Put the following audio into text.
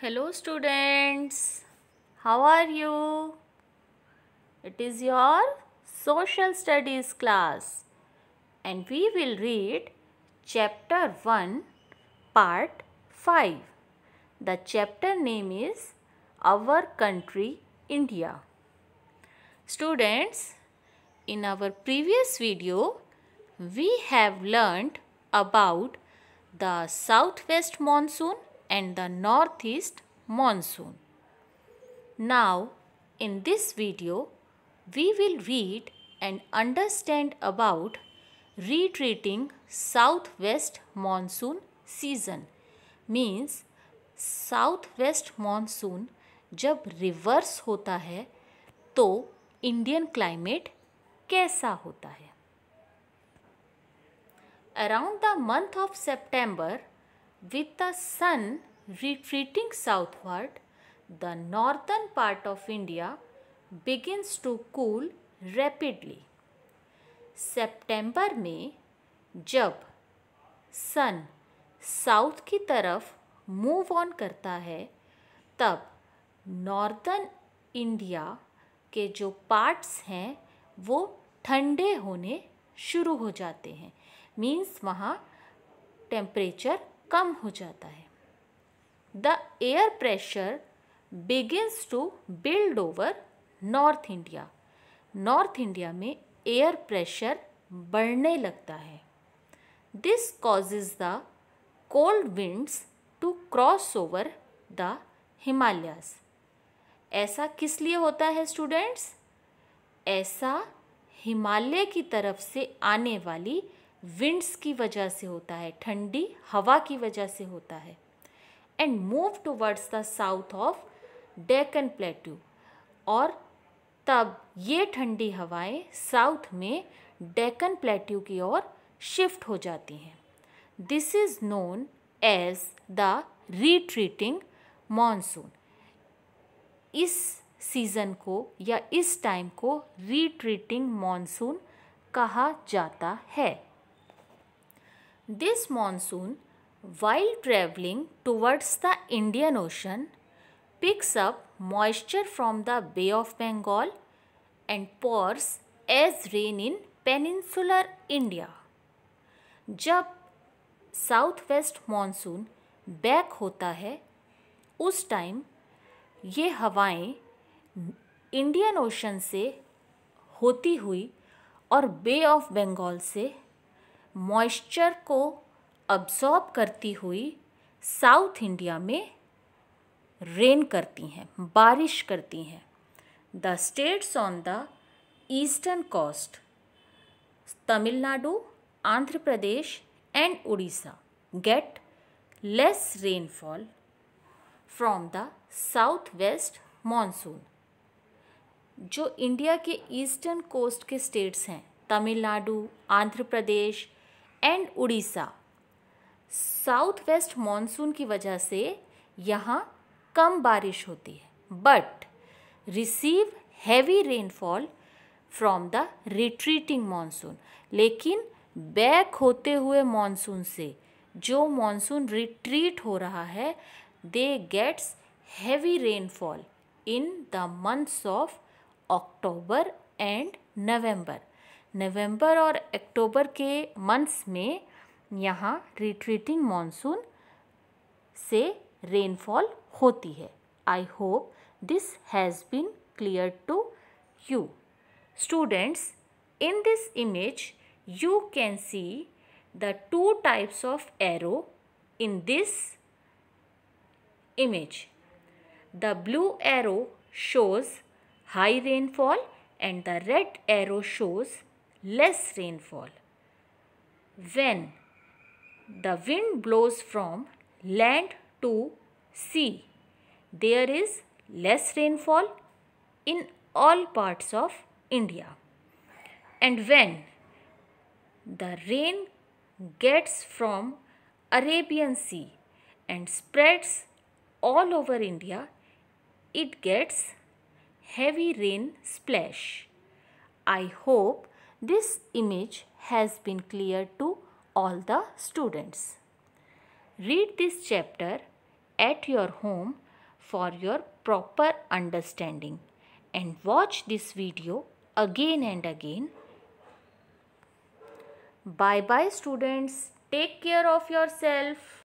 Hello students, how are you? It is your social studies class and we will read chapter 1 part 5. The chapter name is Our Country India. Students, in our previous video, we have learned about the southwest monsoon and the northeast monsoon. Now, in this video, we will read and understand about retreating southwest monsoon season means southwest monsoon जब reverse होता है तो Indian climate कैसा होता है around the month of September With the sun retreating southward, the northern part of India begins to cool rapidly. september में जब sun south की तरफ move on करता है तब northern india के जो parts हैं वो ठंडे होने शुरू हो जाते हैं means वहाँ temperature कम हो जाता है the air pressure begins to build over north India north India में एयर प्रेशर बढ़ने लगता है this causes the cold winds to cross over the Himalayas ऐसा किस लिए होता है स्टूडेंट्स ऐसा हिमालय की तरफ से आने वाली विंड्स की वजह से होता है ठंडी हवा की वजह से होता है and move towards the south of Deccan plateau और तब ये ठंडी हवाएं साउथ में डेकन प्लेट्यू की ओर शिफ्ट हो जाती हैं this is known as the retreating monsoon इस सीज़न को या इस टाइम को रीट्रीटिंग मॉनसून कहा जाता है This monsoon, while traveling towards the Indian Ocean, picks up moisture from the Bay of Bengal and pours as rain in peninsular India. जब south west monsoon back होता है उस टाइम ये हवाएं इंडियन ओशन से होती हुई और बे ऑफ बंगाल से मॉइस्चर को अब्सॉर्ब करती हुई साउथ इंडिया में रेन करती हैं बारिश करती हैं the states on the eastern coast Tamil Nadu Andhra Pradesh and Orissa get less rainfall from the south west monsoon जो इंडिया के ईस्टर्न कोस्ट के स्टेट्स हैं Tamil Nadu Andhra Pradesh and Orissa south west monsoon की वजह से यहाँ कम बारिश होती है but receive heavy rainfall from the retreating monsoon लेकिन बैक होते हुए मानसून से जो मानसून रिट्रीट हो रहा है they gets heavy rainfall in the months of October and November November और अक्टूबर के मंथ्स में यहाँ रिट्रीटिंग मॉनसून से रेनफॉल होती है I hope this has been clear to you students in this image you can see the two types of arrow in this image the blue arrow shows high rainfall and the red arrow shows less rainfall. When the wind blows from land to sea, there is less rainfall in all parts of India. And when the rain gets from Arabian Sea and spreads all over India, it gets heavy rain splash. I hope this image has been clear to all the students. Read this chapter at your home for your proper understanding and watch this video again and again. Bye bye students. Take care of yourself.